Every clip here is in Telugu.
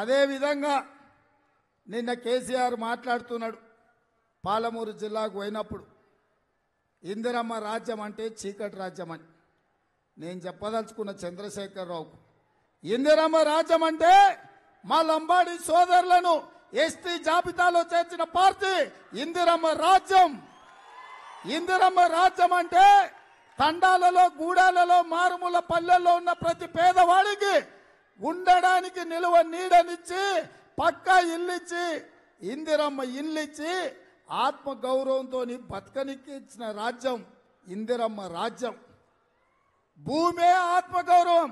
అదేవిధంగా నిన్న కేసీఆర్ మాట్లాడుతున్నాడు పాలమూరు జిల్లాకు పోయినప్పుడు ఇందిరమ్మ రాజ్యం అంటే చీకటి రాజ్యం అని నేను చెప్పదలుచుకున్న చంద్రశేఖరరావుకు ఇందిరమ్మ రాజ్యం అంటే మా లంబాడి సోదరులను ఎస్టీ జాబితాలో చేర్చిన పార్టీ ఇందిరమ్మ రాజ్యం ఇందిరమ్మ రాజ్యం అంటే తండాలలో గూడాలలో మారుమూల పల్లెల్లో ఉన్న ప్రతి పేదవాడికి ఉండడానికి నిలువ నీడనిచ్చి పక్కా ఇల్లిచ్చి ఇందిరమ్మ ఇల్లిచ్చి ఆత్మ గౌరవంతో ఇచ్చిన రాజ్యం ఇందిరమ్మ రాజ్యం భూమే ఆత్మగౌరవం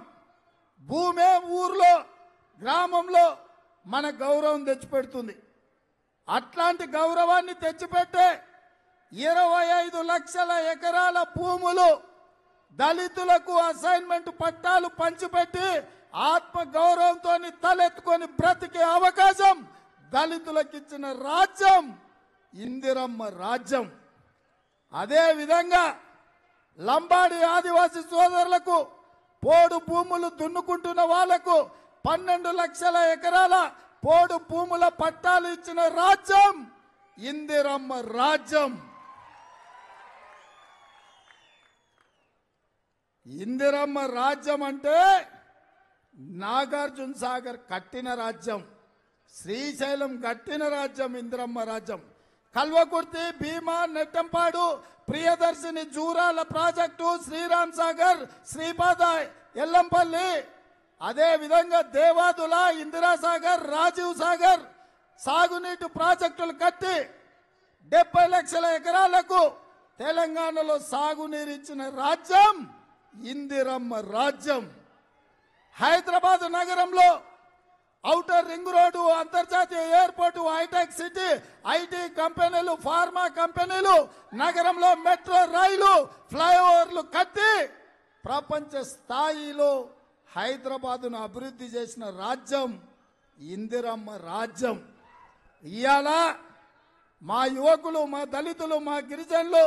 భూమే ఊర్లో గ్రామంలో మన గౌరవం తెచ్చిపెడుతుంది అట్లాంటి గౌరవాన్ని తెచ్చిపెట్టే ఇరవై ఐదు లక్షల ఎకరాల భూములు దళితులకు అసైన్మెంట్ పట్టాలు పంచిపెట్టి ఆత్మ గౌరవంతో తలెత్తుకొని బ్రతికే అవకాశం దళితులకు ఇచ్చిన రాజ్యం ఇందిరమ్మ రాజ్యం అదే విధంగా లంబాడి ఆదివాసి సోదరులకు పోడు భూములు దున్నుకుంటున్న వాళ్లకు పన్నెండు లక్షల ఎకరాల పోడు భూముల పట్టాలు ఇచ్చిన రాజ్యం ఇందిరమ్మ రాజ్యం ఇందిరమ్మ రాజ్యం అంటే నాగార్జున సాగర్ కట్టిన రాజ్యం శ్రీశైలం కట్టిన రాజ్యం ఇంద్రమ్మ రాజ్యం కల్వకుర్తి భీమా నెట్టంపాడు ప్రియదర్శిని జూరాల ప్రాజెక్టు శ్రీరామ్ సాగర్ శ్రీపాద ఎల్లంపల్లి అదే విధంగా దేవాదుల ఇందిరాసాగర్ రాజీవ్ సాగర్ సాగునీటి ప్రాజెక్టులు కట్టి డెబ్బై లక్షల ఎకరాలకు తెలంగాణలో సాగునీరు ఇచ్చిన రాజ్యం ఇందిరమ్మ రాజ్యం హైదరాబాద్ నగరంలో ఔటర్ రింగ్ రోడ్డు అంతర్జాతీయ ఎయిర్పోర్టు హైటెక్ సిటీ ఐటీ కంపెనీలు ఫార్మా కంపెనీలు నగరంలో మెట్రో రైలు ఫ్లైఓవర్లు కట్టి ప్రపంచ స్థాయిలో హైదరాబాదును అభివృద్ధి చేసిన రాజ్యం ఇందిరమ్మ రాజ్యం ఇవాళ మా యువకులు మా దళితులు మా గిరిజనులు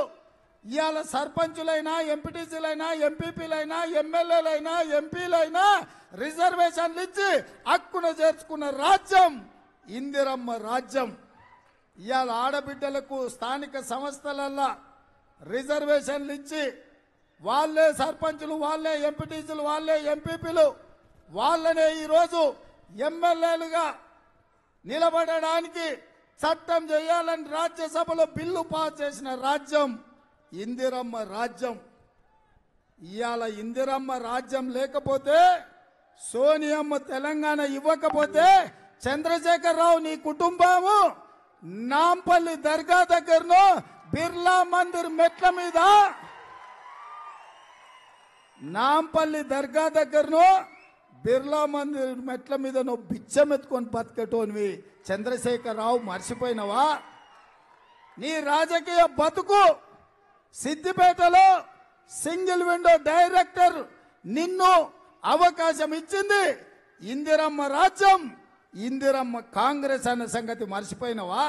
ఇవాళ సర్పంచులైనా ఎంపీటీసీలైనా ఎంపీపీలైనా ఎమ్మెల్యేలైనా ఎంపీలైనా రిజర్వేషన్లు ఇచ్చి హక్కున చేర్చుకున్న రాజ్యం ఇందిరమ్మ రాజ్యం ఇవాళ ఆడబిడ్డలకు స్థానిక సంస్థలల్లో రిజర్వేషన్లు ఇచ్చి వాళ్ళే సర్పంచులు వాళ్ళే ఎంపీటీసీలు వాళ్ళే ఎంపీపీలు వాళ్ళనే ఈరోజు ఎమ్మెల్యేలుగా నిలబడడానికి చట్టం చేయాలని రాజ్యసభలో బిల్లు పాస్ చేసిన రాజ్యం ఇందిరమ్మ రాజ్యం ఇవాళ ఇందిరమ్మ రాజ్యం లేకపోతే సోనియమ్మ తెలంగాణ ఇవ్వకపోతే రావు నీ కుటుంబము నాంపల్లి దర్గా దగ్గరను బిర్లా మందిర్ మెట్ల మీద నాంపల్లి దర్గా దగ్గరను బిర్లా మందిర్ మెట్ల మీద నువ్వు బిచ్చమెత్తుకొని చంద్రశేఖర్ రావు మర్చిపోయినవా నీ రాజకీయ బతుకు సిద్దిపేటలో సింగిల్ విండో డైరెక్టర్ నిన్ను అవకాశం ఇచ్చింది ఇందిరమ్మ రాజ్యం ఇందిరమ్మ కాంగ్రెస్ అన్న సంగతి మర్చిపోయినవా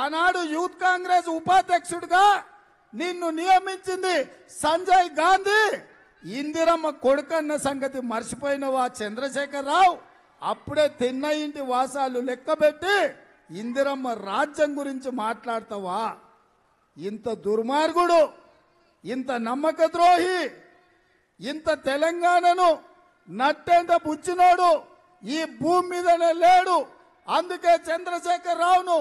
ఆనాడు యూత్ కాంగ్రెస్ ఉపాధ్యక్షుడిగా నిన్ను నియమించింది సంజయ్ గాంధీ ఇందిరమ్మ కొడుకన్న సంగతి మర్చిపోయినవా చంద్రశేఖర్ రావు అప్పుడే తిన్న ఇంటి వాసాలు లెక్కబెట్టి ఇందిరమ్మ రాజ్యం గురించి మాట్లాడతావా ఇంత దుర్మార్గుడు ఇంత నమ్మక ద్రోహి ఇంత తెలంగాణను నట్టేంత బుచ్చినోడు ఈ భూమి మీదనే లేడు అందుకే చంద్రశేఖర్ రావును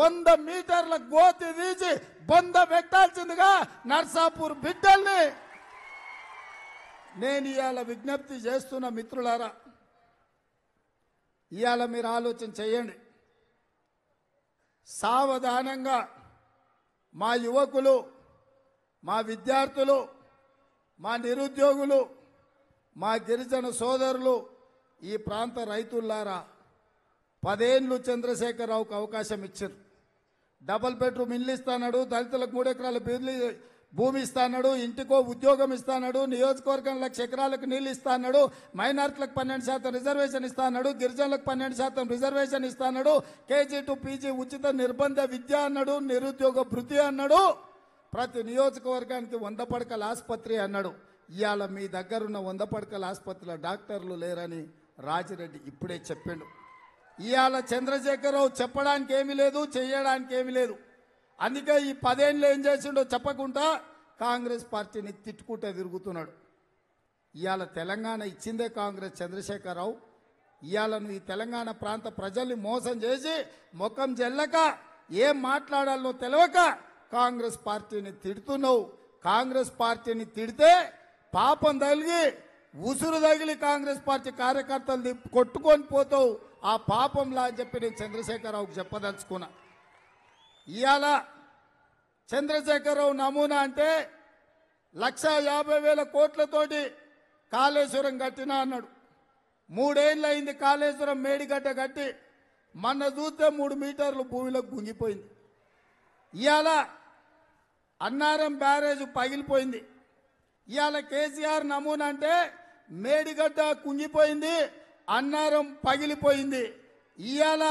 వంద మీటర్ల గోతి తీసి బొంద పెట్టాల్సిందిగా నర్సాపూర్ బిడ్డల్ని నేను ఇవాళ విజ్ఞప్తి చేస్తున్న మిత్రులారా ఇవాళ మీరు ఆలోచన చేయండి సావధానంగా మా యువకులు మా విద్యార్థులు మా నిరుద్యోగులు మా గిరిజన సోదరులు ఈ ప్రాంత రైతులారా పదేండ్లు చంద్రశేఖరరావుకు అవకాశం ఇచ్చారు డబల్ బెడ్రూమ్ ఇల్లు ఇస్తానడు దళితులకు మూడెకరాలు బిల్లు భూమి ఇస్తాడు ఇంటికో ఉద్యోగం ఇస్తాడు నియోజకవర్గం లక్ష ఎకరాలకు నీళ్ళు ఇస్తాడు మైనార్టీలకు పన్నెండు శాతం రిజర్వేషన్ ఇస్తాడు గిరిజనులకు పన్నెండు శాతం రిజర్వేషన్ ఇస్తాడు కేజీ టు పీజీ ఉచిత నిర్బంధ విద్య అన్నాడు నిరుద్యోగ భృతి అన్నాడు ప్రతి నియోజకవర్గానికి వంద పడకల ఆసుపత్రి అన్నాడు ఇవాళ మీ దగ్గరున్న వంద పడకల ఆసుపత్రిలో డాక్టర్లు లేరని రాజిరెడ్డి ఇప్పుడే చెప్పాడు ఇవాళ చంద్రశేఖరరావు చెప్పడానికి ఏమీ లేదు చేయడానికి ఏమీ లేదు అందుకే ఈ పదేళ్ళు ఏం చేసిండో చెప్పకుండా కాంగ్రెస్ పార్టీని తిట్టుకుంటూ తిరుగుతున్నాడు ఇవాళ తెలంగాణ ఇచ్చిందే కాంగ్రెస్ చంద్రశేఖరరావు ఇవాళ ఈ తెలంగాణ ప్రాంత ప్రజల్ని మోసం చేసి ముఖం జల్లక ఏం మాట్లాడాలో తెలియక కాంగ్రెస్ పార్టీని తిడుతున్నావు కాంగ్రెస్ పార్టీని తిడితే పాపం తగిలి ఉసురు తగిలి కాంగ్రెస్ పార్టీ కార్యకర్తలు కొట్టుకొని పోతావు ఆ పాపంలా అని చెప్పి నేను చంద్రశేఖరరావుకు చెప్పదలుచుకున్నా ఇవాళ చంద్రశేఖరరావు నమూనా అంటే లక్ష యాభై వేల కోట్లతోటి కాళేశ్వరం కట్టినా అన్నాడు అయింది కాళేశ్వరం మేడిగడ్డ కట్టి మొన్న చూస్తే మూడు మీటర్లు భూమిలో గుంగిపోయింది ఇవాళ అన్నారం బ్యారేజ్ పగిలిపోయింది ఇవాళ కేసీఆర్ నమూనా అంటే మేడిగడ్డ కుంగిపోయింది అన్నారం పగిలిపోయింది ఇవాళ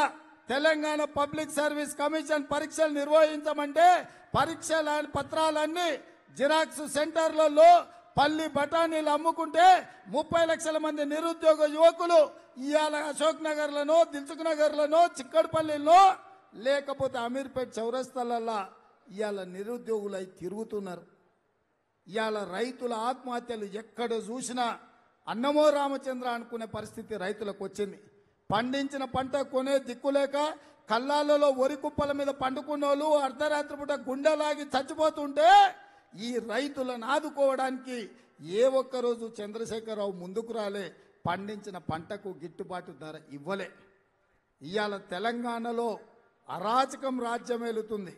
తెలంగాణ పబ్లిక్ సర్వీస్ కమిషన్ పరీక్షలు నిర్వహించమంటే పరీక్షల పత్రాలన్నీ జిరాక్స్ సెంటర్లలో పల్లి బఠానీలు అమ్ముకుంటే ముప్పై లక్షల మంది నిరుద్యోగ యువకులు ఇవాళ అశోక్ నగర్లను దిల్సుఖ్ నగర్లను చిక్కడపల్లిలో లేకపోతే అమీర్పేట్ చౌరస్తలల్లా ఇవాళ నిరుద్యోగులై తిరుగుతున్నారు ఇవాళ రైతుల ఆత్మహత్యలు ఎక్కడ చూసినా అన్నమో రామచంద్ర అనుకునే పరిస్థితి రైతులకు వచ్చింది పండించిన పంట కొనే దిక్కులేక కల్లాలలో వరి కుప్పల మీద పండుకున్న వాళ్ళు అర్ధరాత్రి పూట గుండెలాగి చచ్చిపోతుంటే ఈ రైతులను ఆదుకోవడానికి ఏ ఒక్కరోజు చంద్రశేఖరరావు ముందుకు రాలే పండించిన పంటకు గిట్టుబాటు ధర ఇవ్వలే ఇవాళ తెలంగాణలో అరాచకం రాజ్యమేలుతుంది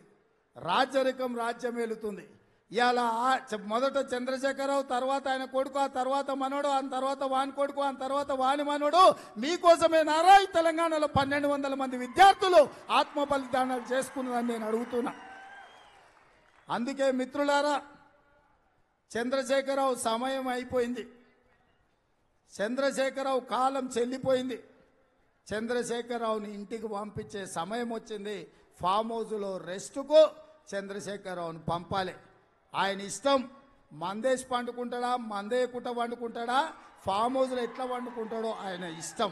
రాజరికం రాజ్యమేలుతుంది ఇలా మొదట చంద్రశేఖరరావు తర్వాత ఆయన కొడుకు ఆ తర్వాత మనోడు ఆ తర్వాత వాని కొడుకు ఆ తర్వాత వాని మనోడు మీకోసమే నారా ఈ తెలంగాణలో పన్నెండు వందల మంది విద్యార్థులు ఆత్మ బలిదానాలు చేసుకున్నారని నేను అడుగుతున్నా అందుకే మిత్రులారా చంద్రశేఖరరావు సమయం అయిపోయింది చంద్రశేఖరరావు కాలం చెల్లిపోయింది చంద్రశేఖరరావుని ఇంటికి పంపించే సమయం వచ్చింది ఫామ్ హౌస్లో రెస్ట్కు చంద్రశేఖరరావును పంపాలి ఆయన ఇష్టం మందేసి పండుకుంటాడా కుట వండుకుంటాడా ఫామ్ హౌస్లో ఎట్లా వండుకుంటాడో ఆయన ఇష్టం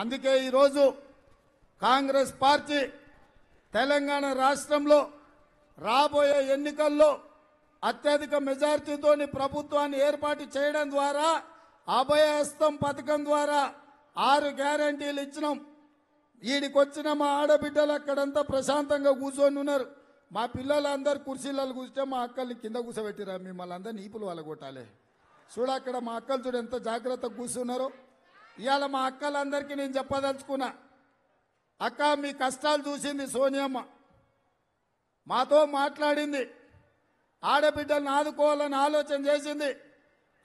అందుకే ఈరోజు కాంగ్రెస్ పార్టీ తెలంగాణ రాష్ట్రంలో రాబోయే ఎన్నికల్లో అత్యధిక మెజార్టీతోని ప్రభుత్వాన్ని ఏర్పాటు చేయడం ద్వారా అభయహస్తం పథకం ద్వారా ఆరు గ్యారంటీలు ఇచ్చినాం వీడికొచ్చిన మా ఆడబిడ్డలు అక్కడంతా ప్రశాంతంగా కూర్చొని ఉన్నారు మా పిల్లలందరూ కుర్చీలలో కూర్చుంటే మా అక్కల్ని కింద కూర్చోబెట్టిరా మిమ్మల్ని అందరినీ ఈపులు వాళ్ళగొట్టాలి చూడ అక్కడ మా అక్కలు చూడు ఎంత జాగ్రత్తగా కూర్చున్నారో ఇవాళ మా అక్కలందరికీ నేను చెప్పదలుచుకున్నా అక్క మీ కష్టాలు చూసింది సోనియమ్మ మాతో మాట్లాడింది ఆడబిడ్డలను ఆదుకోవాలని ఆలోచన చేసింది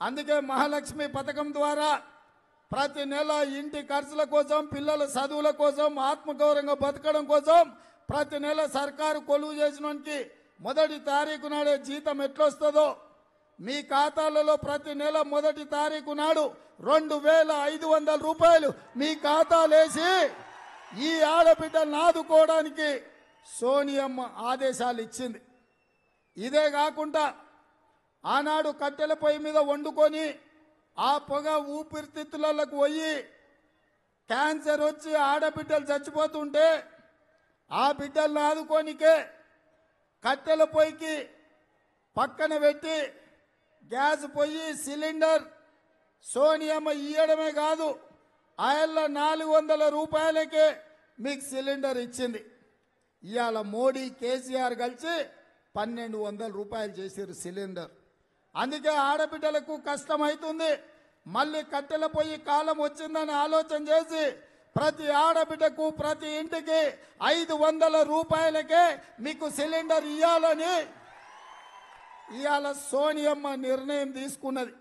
అందుకే మహాలక్ష్మి పథకం ద్వారా ప్రతి నెల ఇంటి ఖర్చుల కోసం పిల్లల చదువుల కోసం ఆత్మగౌరవంగా బతకడం కోసం ప్రతి నెల సర్కారు కొలువు చేసినోనికి మొదటి తారీఖు నాడే జీతం ఎట్లొస్తుందో మీ ఖాతాలలో ప్రతి నెల మొదటి తారీఖు నాడు రెండు వేల ఐదు వందల రూపాయలు మీ ఖాతాలేసి ఈ ఆడబిడ్డలు ఆదుకోవడానికి సోనియమ్మ ఆదేశాలు ఇచ్చింది ఇదే కాకుండా ఆనాడు కట్టెల పొయ్యి మీద వండుకొని ఆ పొగ ఊపిరితిత్తులకు పోయి క్యాన్సర్ వచ్చి ఆడబిడ్డలు చచ్చిపోతుంటే ఆ బిడ్డలను ఆదుకోనికే కట్టెల పొయ్యికి పక్కన పెట్టి గ్యాస్ పొయ్యి సిలిండర్ సోనియమ్మ ఇయ్యడమే కాదు ఆయల్లో నాలుగు వందల రూపాయలకే మీకు సిలిండర్ ఇచ్చింది ఇవాళ మోడీ కేసీఆర్ కలిసి పన్నెండు వందల రూపాయలు చేసారు సిలిండర్ అందుకే ఆడబిడ్డలకు కష్టమవుతుంది మళ్ళీ కట్టెల పొయ్యి కాలం వచ్చిందని ఆలోచన చేసి ప్రతి ఆడబిడ్డకు ప్రతి ఇంటికి ఐదు వందల రూపాయలకే మీకు సిలిండర్ ఇవ్వాలని ఇవాళ సోనియమ్మ నిర్ణయం తీసుకున్నది